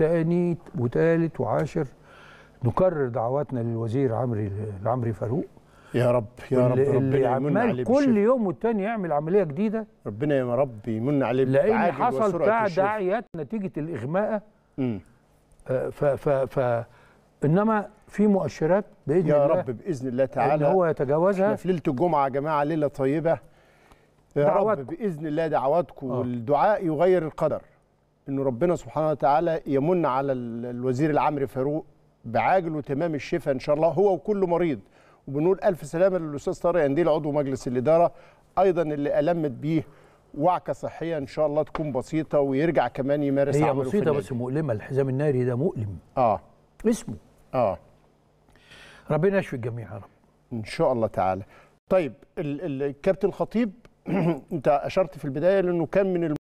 تاني وتالت وعاشر نكرر دعواتنا للوزير عمري العمري فاروق يا رب يا رب ربنا يمن عليه كل يوم والتاني يعمل عمليه جديده ربنا يا رب يمن عليه لان حصل تداعيات نتيجه الاغماء آه، ف ف ف انما في مؤشرات باذن يا الله يا رب باذن الله تعالى ان هو يتجاوزها احنا في ليله الجمعه يا جماعه ليله طيبه يا رب باذن الله دعواتكم آه. والدعاء يغير القدر انه ربنا سبحانه وتعالى يمن على الوزير العامري فاروق بعاجل وتمام الشفاء ان شاء الله هو وكل مريض وبنقول الف سلامه للاستاذ طارق عندي يعني عضو مجلس الاداره ايضا اللي المت بيه وعكه صحيه ان شاء الله تكون بسيطه ويرجع كمان يمارس هي عمله بسيطه بس مؤلمه الحزام الناري ده مؤلم اه اسمه اه ربنا يشفي الجميع يا رب ان شاء الله تعالى طيب الكابتن الخطيب انت اشرت في البدايه لانه كان من الم...